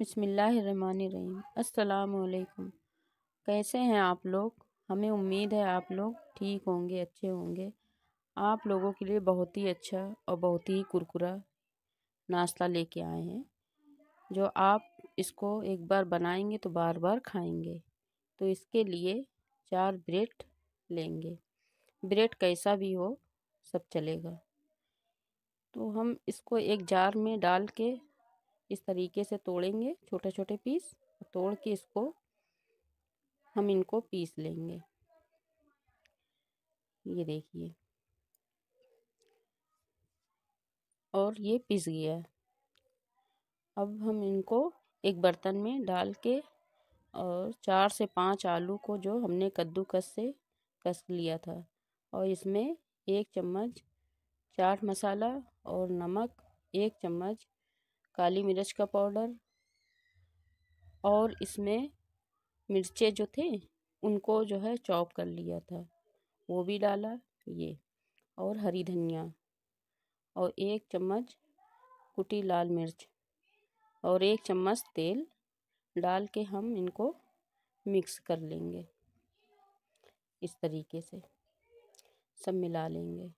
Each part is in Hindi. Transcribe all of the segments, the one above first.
बसमीम् अल्लाम कैसे हैं आप लोग हमें उम्मीद है आप लोग ठीक होंगे अच्छे होंगे आप लोगों के लिए बहुत ही अच्छा और बहुत ही कुरकुरा नाश्ता लेके आए हैं जो आप इसको एक बार बनाएंगे तो बार बार खाएंगे तो इसके लिए चार ब्रेड लेंगे ब्रेड कैसा भी हो सब चलेगा तो हम इसको एक जार में डाल के इस तरीके से तोड़ेंगे छोटे छोटे पीस तोड़ के इसको हम इनको पीस लेंगे ये देखिए और ये पिस गया अब हम इनको एक बर्तन में डाल के और चार से पांच आलू को जो हमने कद्दूकस से कस लिया था और इसमें एक चम्मच चाट मसाला और नमक एक चम्मच काली मिर्च का पाउडर और इसमें मिर्चे जो थे उनको जो है चॉप कर लिया था वो भी डाला ये और हरी धनिया और एक चम्मच कुटी लाल मिर्च और एक चम्मच तेल डाल के हम इनको मिक्स कर लेंगे इस तरीके से सब मिला लेंगे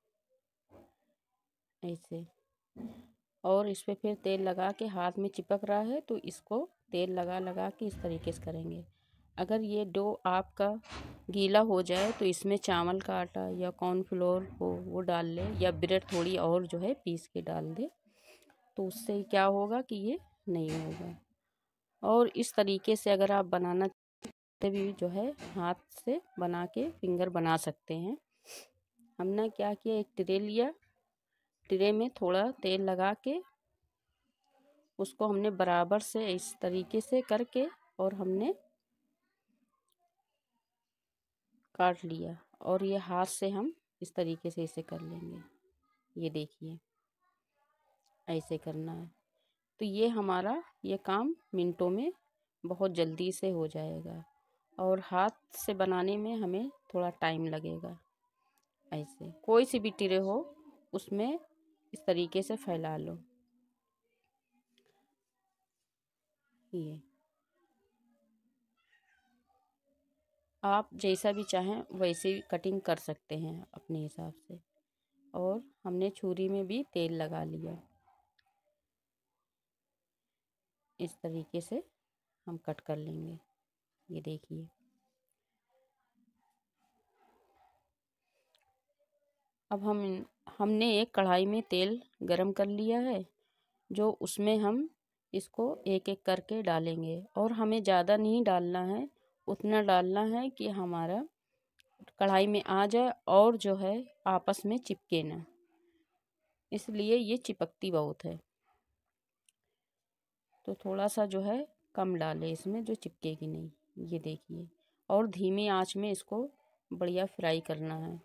ऐसे और इस पर फिर तेल लगा के हाथ में चिपक रहा है तो इसको तेल लगा लगा के इस तरीके से करेंगे अगर ये डो आपका गीला हो जाए तो इसमें चावल का आटा या कॉर्नफ्लोर हो वो डाल ले या ब्रेड थोड़ी और जो है पीस के डाल दे तो उससे क्या होगा कि ये नहीं होगा और इस तरीके से अगर आप बनाना चाहते तो भी जो है हाथ से बना के फिंगर बना सकते हैं हमने क्या किया एक ट्रे लिया ट्रे में थोड़ा तेल लगा के उसको हमने बराबर से इस तरीके से करके और हमने काट लिया और ये हाथ से हम इस तरीके से इसे कर लेंगे ये देखिए ऐसे करना है तो ये हमारा ये काम मिनटों में बहुत जल्दी से हो जाएगा और हाथ से बनाने में हमें थोड़ा टाइम लगेगा ऐसे कोई सी भी टिरे हो उसमें इस तरीके से फैला लो ये आप जैसा भी चाहें वैसे कटिंग कर सकते हैं अपने हिसाब से और हमने छुरी में भी तेल लगा लिया इस तरीके से हम कट कर लेंगे ये देखिए अब हम हमने एक कढ़ाई में तेल गरम कर लिया है जो उसमें हम इसको एक एक करके डालेंगे और हमें ज़्यादा नहीं डालना है उतना डालना है कि हमारा कढ़ाई में आ जाए और जो है आपस में चिपके ना इसलिए ये चिपकती बहुत है तो थोड़ा सा जो है कम डालें इसमें जो चिपकेगी नहीं ये देखिए और धीमी आंच में इसको बढ़िया फ्राई करना है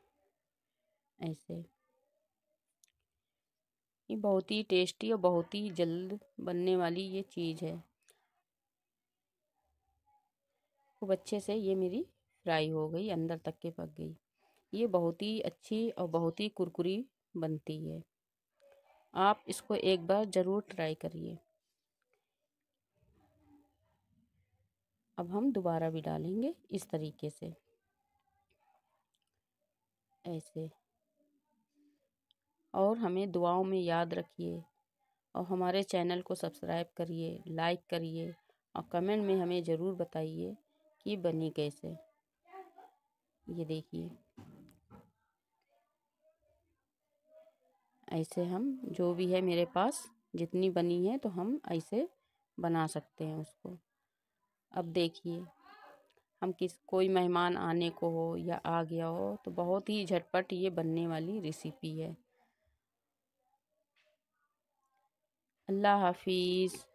ऐसे ये बहुत ही टेस्टी और बहुत ही जल्द बनने वाली ये चीज़ है खूब अच्छे से ये मेरी फ्राई हो गई अंदर तक के पक गई ये बहुत ही अच्छी और बहुत ही कुरकुरी बनती है आप इसको एक बार ज़रूर ट्राई करिए अब हम दोबारा भी डालेंगे इस तरीके से ऐसे और हमें दुआओं में याद रखिए और हमारे चैनल को सब्सक्राइब करिए लाइक करिए और कमेंट में हमें ज़रूर बताइए कि बनी कैसे ये देखिए ऐसे हम जो भी है मेरे पास जितनी बनी है तो हम ऐसे बना सकते हैं उसको अब देखिए हम किस कोई मेहमान आने को हो या आ गया हो तो बहुत ही झटपट ये बनने वाली रेसिपी है अल्लाह हाफिज़